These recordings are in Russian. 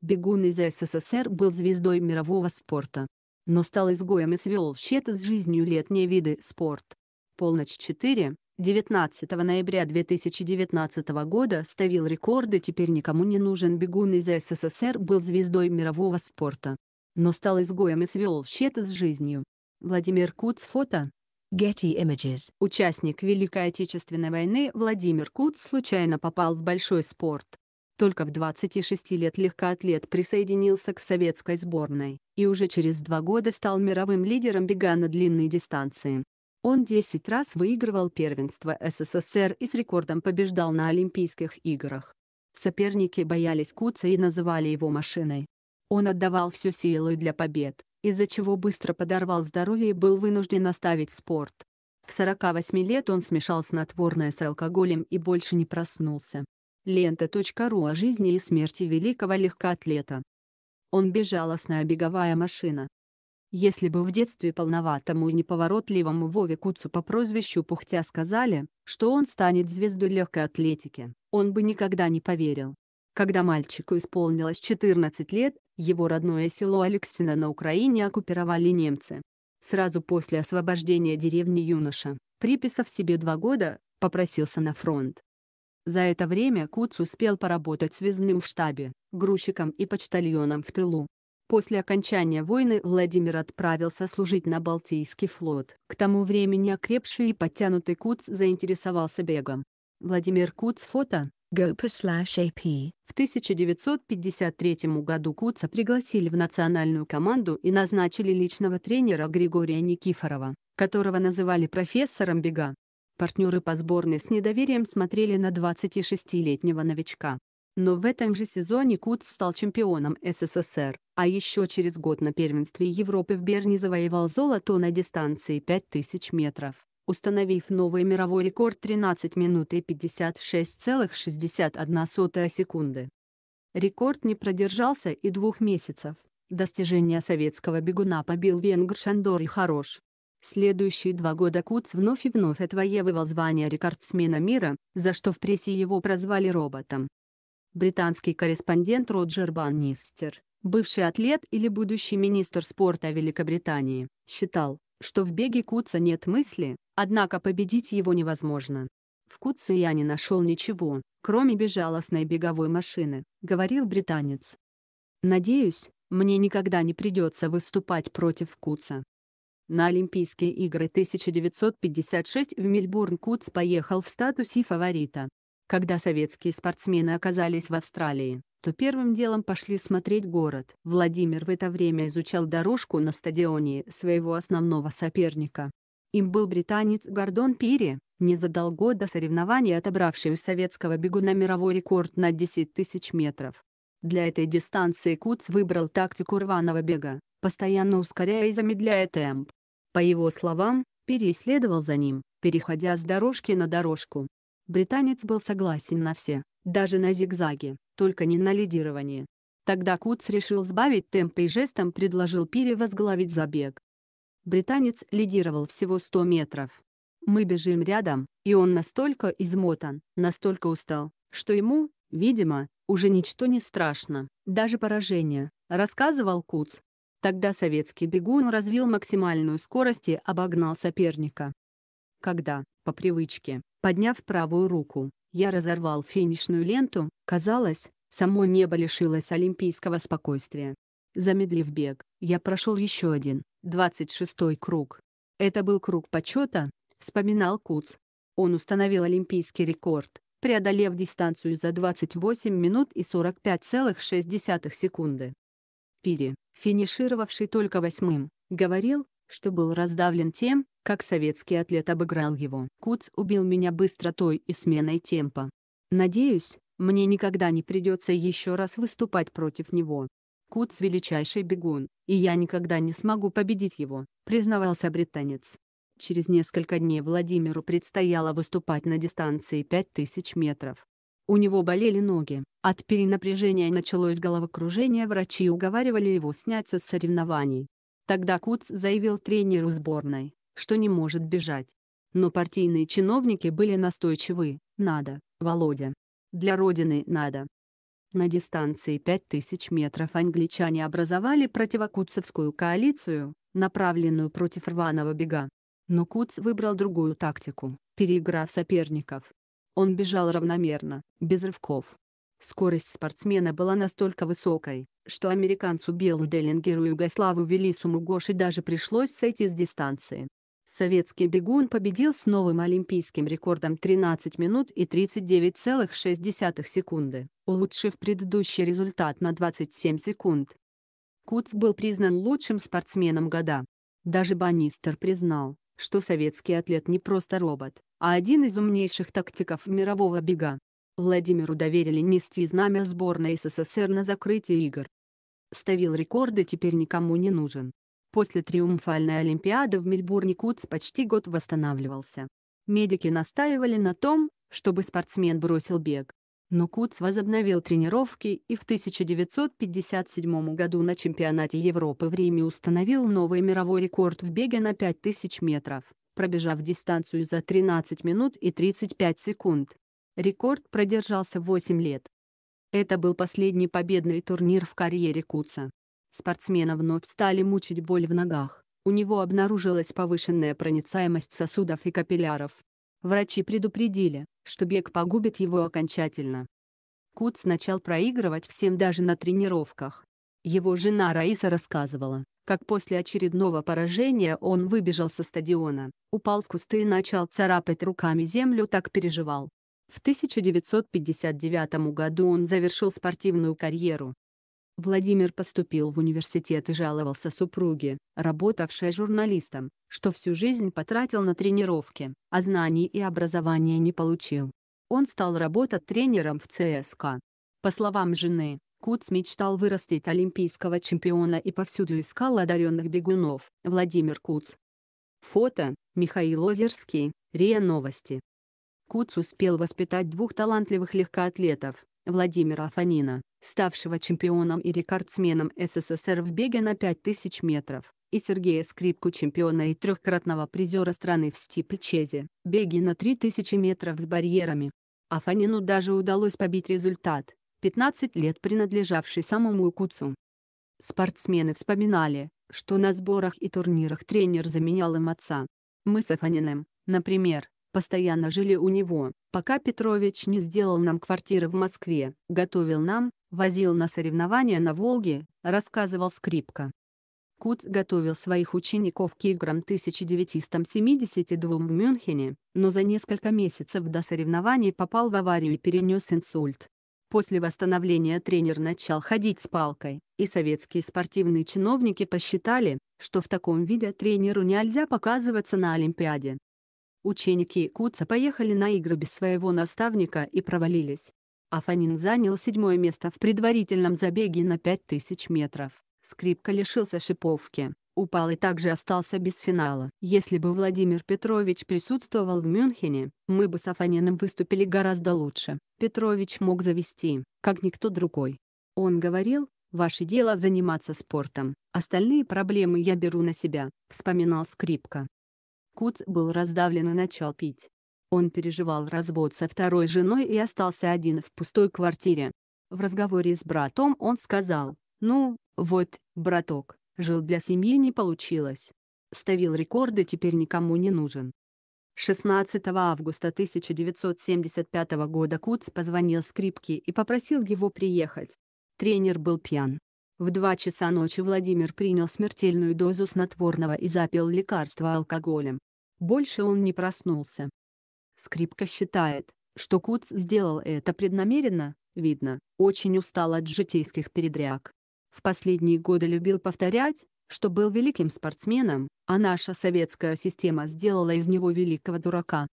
Бегун из СССР был звездой мирового спорта, но стал изгоем и свел счеты с жизнью летние виды спорт. Полночь 4, 19 ноября 2019 года ставил рекорды «Теперь никому не нужен бегун из СССР был звездой мирового спорта, но стал изгоем и свел счеты с жизнью». Владимир Куц фото Getty Images. Участник Великой Отечественной войны Владимир Куц случайно попал в большой спорт. Только в 26 лет легкоатлет присоединился к советской сборной, и уже через два года стал мировым лидером бега на длинные дистанции. Он 10 раз выигрывал первенство СССР и с рекордом побеждал на Олимпийских играх. Соперники боялись Куца и называли его машиной. Он отдавал всю силу для побед, из-за чего быстро подорвал здоровье и был вынужден оставить спорт. В 48 лет он смешал снотворное с алкоголем и больше не проснулся. Лента.ру о жизни и смерти великого легкоатлета. Он безжалостная беговая машина. Если бы в детстве полноватому и неповоротливому Вове Куцу по прозвищу Пухтя сказали, что он станет звездой легкой атлетики, он бы никогда не поверил. Когда мальчику исполнилось 14 лет, его родное село Алексина на Украине оккупировали немцы. Сразу после освобождения деревни юноша, приписав себе два года, попросился на фронт. За это время Куц успел поработать связным в штабе, грузчиком и почтальоном в тылу. После окончания войны Владимир отправился служить на Балтийский флот. К тому времени окрепший и подтянутый Куц заинтересовался бегом. Владимир Куц фото GoPer/AP. А а в 1953 году Куца пригласили в национальную команду и назначили личного тренера Григория Никифорова, которого называли профессором бега. Партнеры по сборной с недоверием смотрели на 26-летнего новичка. Но в этом же сезоне Куц стал чемпионом СССР, а еще через год на первенстве Европы в Берне завоевал золото на дистанции 5000 метров, установив новый мировой рекорд 13 минут и 56,61 секунды. Рекорд не продержался и двух месяцев. Достижение советского бегуна побил венгр Шандор Хорош, Следующие два года Куц вновь и вновь отвоевывал звание рекордсмена мира, за что в прессе его прозвали роботом. Британский корреспондент Роджер Баннистер, бывший атлет или будущий министр спорта Великобритании, считал, что в беге Куца нет мысли, однако победить его невозможно. В Куцу я не нашел ничего, кроме безжалостной беговой машины, говорил британец. Надеюсь, мне никогда не придется выступать против Куца. На Олимпийские игры 1956 в Мельбурн Кутс поехал в статусе фаворита. Когда советские спортсмены оказались в Австралии, то первым делом пошли смотреть город. Владимир в это время изучал дорожку на стадионе своего основного соперника. Им был британец Гордон Пири, незадолго до соревнований отобравший у советского бегуна мировой рекорд на 10 тысяч метров. Для этой дистанции Куц выбрал тактику рваного бега, постоянно ускоряя и замедляя темп по его словам, переследовал за ним, переходя с дорожки на дорожку. Британец был согласен на все, даже на зигзаги, только не на лидирование. Тогда Куц решил сбавить темп и жестом предложил Пире возглавить забег. Британец лидировал всего 100 метров. Мы бежим рядом, и он настолько измотан, настолько устал, что ему, видимо, уже ничто не страшно, даже поражение, рассказывал Куц. Тогда советский бегун развил максимальную скорость и обогнал соперника. Когда, по привычке, подняв правую руку, я разорвал финишную ленту, казалось, само небо лишилось олимпийского спокойствия. Замедлив бег, я прошел еще один, 26-й круг. Это был круг почета, вспоминал Куц. Он установил олимпийский рекорд, преодолев дистанцию за 28 минут и 45,6 секунды. Пири, финишировавший только восьмым, говорил, что был раздавлен тем, как советский атлет обыграл его. Куц убил меня быстротой и сменой темпа. Надеюсь, мне никогда не придется еще раз выступать против него. Куц – величайший бегун, и я никогда не смогу победить его», – признавался британец. Через несколько дней Владимиру предстояло выступать на дистанции 5000 метров. У него болели ноги, от перенапряжения началось головокружение, врачи уговаривали его сняться с соревнований. Тогда Куц заявил тренеру сборной, что не может бежать. Но партийные чиновники были настойчивы, надо, Володя. Для Родины надо. На дистанции 5000 метров англичане образовали противокуцевскую коалицию, направленную против рваного бега. Но Куц выбрал другую тактику, переиграв соперников. Он бежал равномерно, без рывков, Скорость спортсмена была настолько высокой, что американцу Белу Деллингеру и Югославу Велису Мугоши даже пришлось сойти с дистанции. Советский бегун победил с новым олимпийским рекордом 13 минут и 39,6 секунды, улучшив предыдущий результат на 27 секунд. Куц был признан лучшим спортсменом года. Даже Банистер признал, что советский атлет не просто робот, а один из умнейших тактиков мирового бега. Владимиру доверили нести знамя сборной СССР на закрытие игр. Ставил рекорды теперь никому не нужен. После триумфальной Олимпиады в Мельбурне Куц почти год восстанавливался. Медики настаивали на том, чтобы спортсмен бросил бег. Но Куц возобновил тренировки и в 1957 году на чемпионате Европы в Риме установил новый мировой рекорд в беге на 5000 метров, пробежав дистанцию за 13 минут и 35 секунд. Рекорд продержался 8 лет. Это был последний победный турнир в карьере Куца. Спортсмена вновь стали мучить боль в ногах. У него обнаружилась повышенная проницаемость сосудов и капилляров. Врачи предупредили, что бег погубит его окончательно. Куц начал проигрывать всем даже на тренировках. Его жена Раиса рассказывала, как после очередного поражения он выбежал со стадиона, упал в кусты и начал царапать руками землю, так переживал. В 1959 году он завершил спортивную карьеру. Владимир поступил в университет и жаловался супруге, работавшей журналистом, что всю жизнь потратил на тренировки, а знаний и образования не получил. Он стал работать тренером в ЦСКА. По словам жены, Куц мечтал вырастить олимпийского чемпиона и повсюду искал одаренных бегунов. Владимир Куц. Фото, Михаил Озерский, РИА Новости. Куц успел воспитать двух талантливых легкоатлетов – Владимира Афанина, ставшего чемпионом и рекордсменом СССР в беге на 5000 метров, и Сергея Скрипку чемпиона и трехкратного призера страны в стипльчезе, беге на 3000 метров с барьерами. Афанину даже удалось побить результат, 15 лет принадлежавший самому Куцу. Спортсмены вспоминали, что на сборах и турнирах тренер заменял им отца. Мы с Афаниным, например, постоянно жили у него, пока Петрович не сделал нам квартиры в Москве, готовил нам, возил на соревнования на Волге, рассказывал скрипка. Куц готовил своих учеников к играм 1972 в Мюнхене, но за несколько месяцев до соревнований попал в аварию и перенес инсульт. После восстановления тренер начал ходить с палкой, и советские спортивные чиновники посчитали, что в таком виде тренеру нельзя показываться на Олимпиаде. Ученики Куца поехали на игры без своего наставника и провалились. Афанин занял седьмое место в предварительном забеге на 5000 метров. Скрипка лишился шиповки, упал и также остался без финала. Если бы Владимир Петрович присутствовал в Мюнхене, мы бы с Афанином выступили гораздо лучше. Петрович мог завести, как никто другой. Он говорил, «Ваше дело заниматься спортом, остальные проблемы я беру на себя», — вспоминал скрипка. Куц был раздавлен и начал пить. Он переживал развод со второй женой и остался один в пустой квартире. В разговоре с братом он сказал, «Ну, вот, браток, жил для семьи не получилось. Ставил рекорды теперь никому не нужен». 16 августа 1975 года Куц позвонил скрипке и попросил его приехать. Тренер был пьян. В два часа ночи Владимир принял смертельную дозу снотворного и запил лекарство алкоголем. Больше он не проснулся. Скрипка считает, что Куц сделал это преднамеренно, видно, очень устал от житейских передряг. В последние годы любил повторять, что был великим спортсменом, а наша советская система сделала из него великого дурака.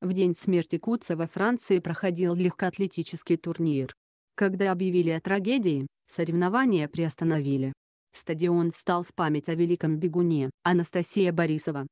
В день смерти Куца во Франции проходил легкоатлетический турнир. Когда объявили о трагедии, соревнования приостановили. Стадион встал в память о великом бегуне. Анастасия Борисова,